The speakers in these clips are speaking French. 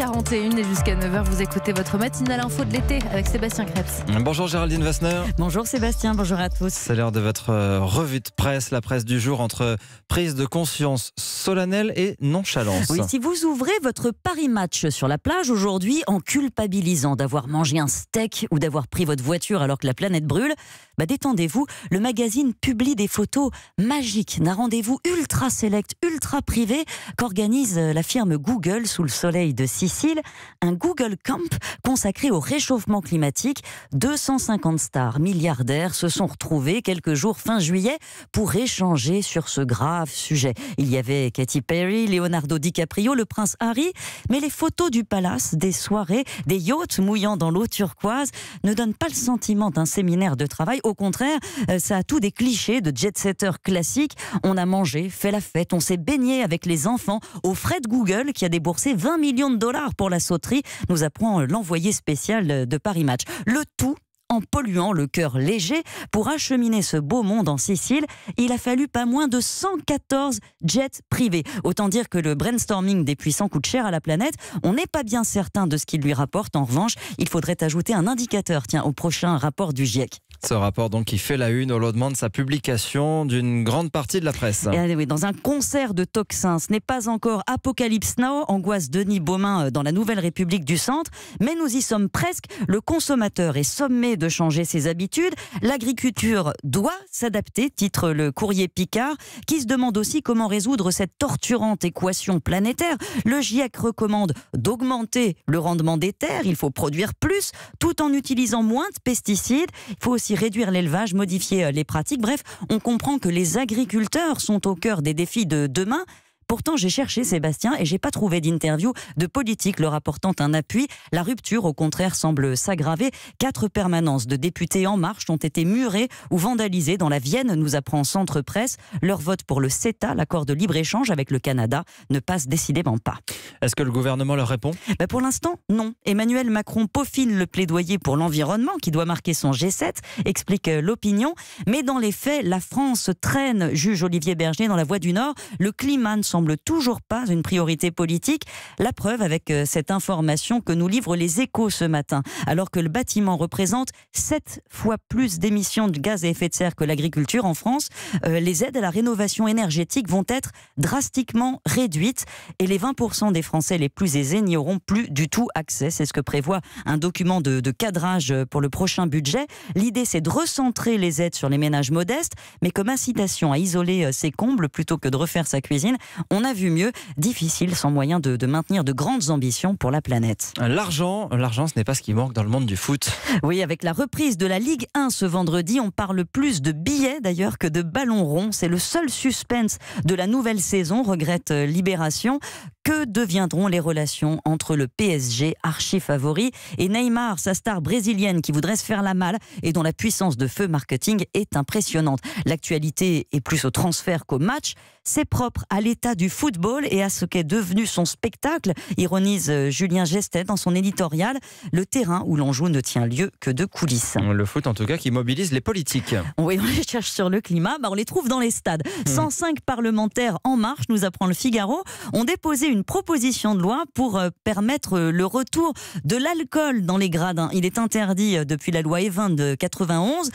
41 et jusqu'à 9h, vous écoutez votre matinale info de l'été avec Sébastien Krebs. Bonjour Géraldine Vassner. Bonjour Sébastien, bonjour à tous. C'est l'heure de votre euh, revue de presse, la presse du jour entre prise de conscience solennelle et nonchalance. Oui, si vous ouvrez votre Paris Match sur la plage aujourd'hui en culpabilisant d'avoir mangé un steak ou d'avoir pris votre voiture alors que la planète brûle, bah, détendez-vous. Le magazine publie des photos magiques d'un rendez-vous ultra sélect, ultra privé qu'organise euh, la firme Google sous le soleil de Sicile. Un Google Camp consacré au réchauffement climatique. 250 stars milliardaires se sont retrouvés quelques jours fin juillet pour échanger sur ce grave sujet. Il y avait Katy Perry, Leonardo DiCaprio, le prince Harry, mais les photos du palace, des soirées, des yachts mouillant dans l'eau turquoise ne donnent pas le sentiment d'un séminaire de travail. Au contraire, euh, ça a tout des clichés de jet-setter classique. On a mangé, fait la fête, on s'est baigné avec les enfants au frais de Google qui a déboursé 20 millions de dollars pour la sauterie, nous apprend euh, l'envoyé spécial euh, de Paris Match. Le tout en polluant le cœur léger. Pour acheminer ce beau monde en Sicile, il a fallu pas moins de 114 jets privés. Autant dire que le brainstorming des puissants coûte cher à la planète. On n'est pas bien certain de ce qu'il lui rapporte. En revanche, il faudrait ajouter un indicateur tiens, au prochain rapport du GIEC. Ce rapport donc qui fait la une au lendemain de sa publication d'une grande partie de la presse. dans un concert de toxins, ce n'est pas encore Apocalypse Now, angoisse Denis Baumin euh, dans la Nouvelle République du Centre, mais nous y sommes presque. Le consommateur est sommé de changer ses habitudes. L'agriculture doit s'adapter, titre le courrier Picard, qui se demande aussi comment résoudre cette torturante équation planétaire. Le GIEC recommande d'augmenter le rendement des terres, il faut produire plus, tout en utilisant moins de pesticides. Il faut aussi réduire l'élevage, modifier euh, les pratiques. Bref, on comprend que les agriculteurs sont au cœur des défis de demain. Pourtant, j'ai cherché Sébastien et j'ai pas trouvé d'interview de politique leur apportant un appui. La rupture, au contraire, semble s'aggraver. Quatre permanences de députés En Marche ont été murées ou vandalisées dans la Vienne, nous apprend Centre Presse. Leur vote pour le CETA, l'accord de libre-échange avec le Canada, ne passe décidément pas. Est-ce que le gouvernement leur répond ben, Pour l'instant, non. Emmanuel Macron peaufine le plaidoyer pour l'environnement qui doit marquer son G7, explique euh, l'opinion. Mais dans les faits, la France traîne, juge Olivier Berger, dans la Voie du Nord. Le climat ne semble toujours pas une priorité politique. La preuve avec euh, cette information que nous livrent les échos ce matin. Alors que le bâtiment représente 7 fois plus d'émissions de gaz à effet de serre que l'agriculture en France, euh, les aides à la rénovation énergétique vont être drastiquement réduites et les 20% des Français les plus aisés n'y auront plus du tout accès. C'est ce que prévoit un document de, de cadrage euh, pour le prochain budget. L'idée, c'est de recentrer les aides sur les ménages modestes, mais comme incitation à isoler ses combles plutôt que de refaire sa cuisine, on a vu mieux, difficile sans moyen de, maintenir de grandes ambitions pour la planète. L'argent, l'argent, ce n'est pas ce qui manque dans le monde du foot. Oui, avec la reprise de la Ligue 1 ce vendredi, on parle plus de billets d'ailleurs que de ballons ronds. C'est le seul suspense de la nouvelle saison, regrette euh, Libération. Que deviendront les relations entre le PSG, archi-favori, et Neymar, sa star brésilienne qui voudrait se faire la malle et dont la puissance de feu marketing est impressionnante L'actualité est plus au transfert qu'au match. C'est propre à l'état de du football et à ce qu'est devenu son spectacle, ironise euh, Julien Gestet dans son éditorial. Le terrain où l'on joue ne tient lieu que de coulisses. Le foot, en tout cas, qui mobilise les politiques. on les cherche sur le climat, bah, on les trouve dans les stades. 105 mmh. parlementaires en marche, nous apprend le Figaro, ont déposé une proposition de loi pour euh, permettre euh, le retour de l'alcool dans les gradins. Il est interdit depuis la loi E20 de 91.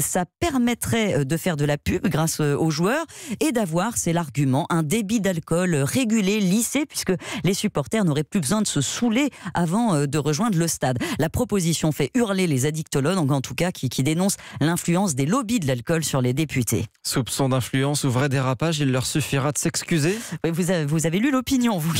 ça permettrait de faire de la pub grâce aux joueurs et d'avoir, c'est l'argument, un débit d'alcool régulé, lissé, puisque les supporters n'auraient plus besoin de se saouler avant euh, de rejoindre le stade. La proposition fait hurler les addictologues, en tout cas, qui, qui dénoncent l'influence des lobbies de l'alcool sur les députés. Soupçon d'influence ou vrai dérapage, il leur suffira de s'excuser vous, avez, lu l'opinion, vous,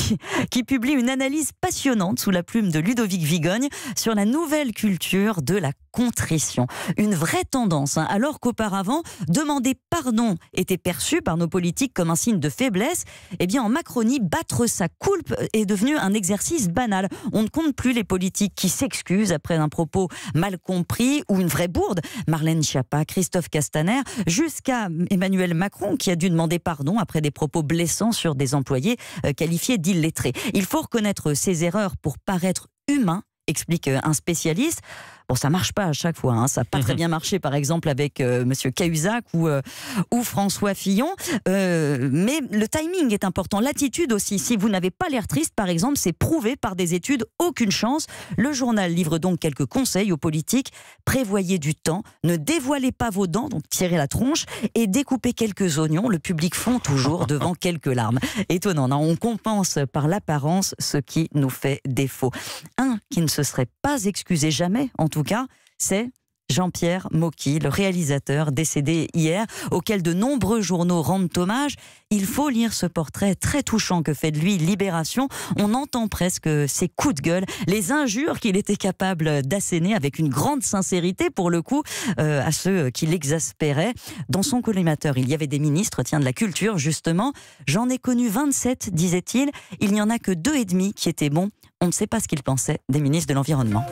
qui publie une analyse passionnante sous la plume de Ludovic Vigogne sur la nouvelle culture de la contrition. Une vraie tendance, hein. alors qu'auparavant, demander pardon était perçu par nos politiques comme un signe de faiblesse. Eh bien, en Macronie, battre sa coulpe est devenu un exercice banal. On ne compte plus les politiques qui s'excusent après un propos mal compris ou une vraie bourde. Marlène Schiappa, Christophe Castaner, jusqu'à Emmanuel Macron qui a dû demander pardon après des propos blessants sur des employés euh, qualifiés d'illettrés. Il faut reconnaître ses erreurs pour paraître humain explique euh, un spécialiste. Bon, ça marche pas à chaque fois. Hein. Ça peut pas très bien marché, par exemple, avec euh, Monsieur Cahuzac ou, euh, ou François Fillon. Euh, mais le timing est important, l'attitude aussi. Si vous n'avez pas l'air triste, par exemple, c'est prouvé par des études, aucune chance. Le journal livre donc quelques conseils aux politiques. Prévoyez du temps, ne dévoilez pas vos dents, donc tirez la tronche, et découpez quelques oignons. Le public fond toujours devant quelques larmes. Étonnant, on compense par l'apparence ce qui nous fait défaut. Un qui ne se serait pas excusé jamais, en tout cas, c'est Jean-Pierre Mocky, le réalisateur décédé hier, auquel de nombreux journaux rendent hommage. Il faut lire ce portrait très touchant que fait de lui Libération. On entend presque ses coups de gueule, les injures qu'il était capable d'asséner avec une grande sincérité, pour le coup, euh, à ceux qui l'exaspéraient. Dans son collimateur, il y avait des ministres, tiens, de la culture, justement. J'en ai connu 27, disait-il. Il n'y en a que deux et demi qui étaient bons. On ne sait pas ce qu'il pensait des ministres de l'Environnement.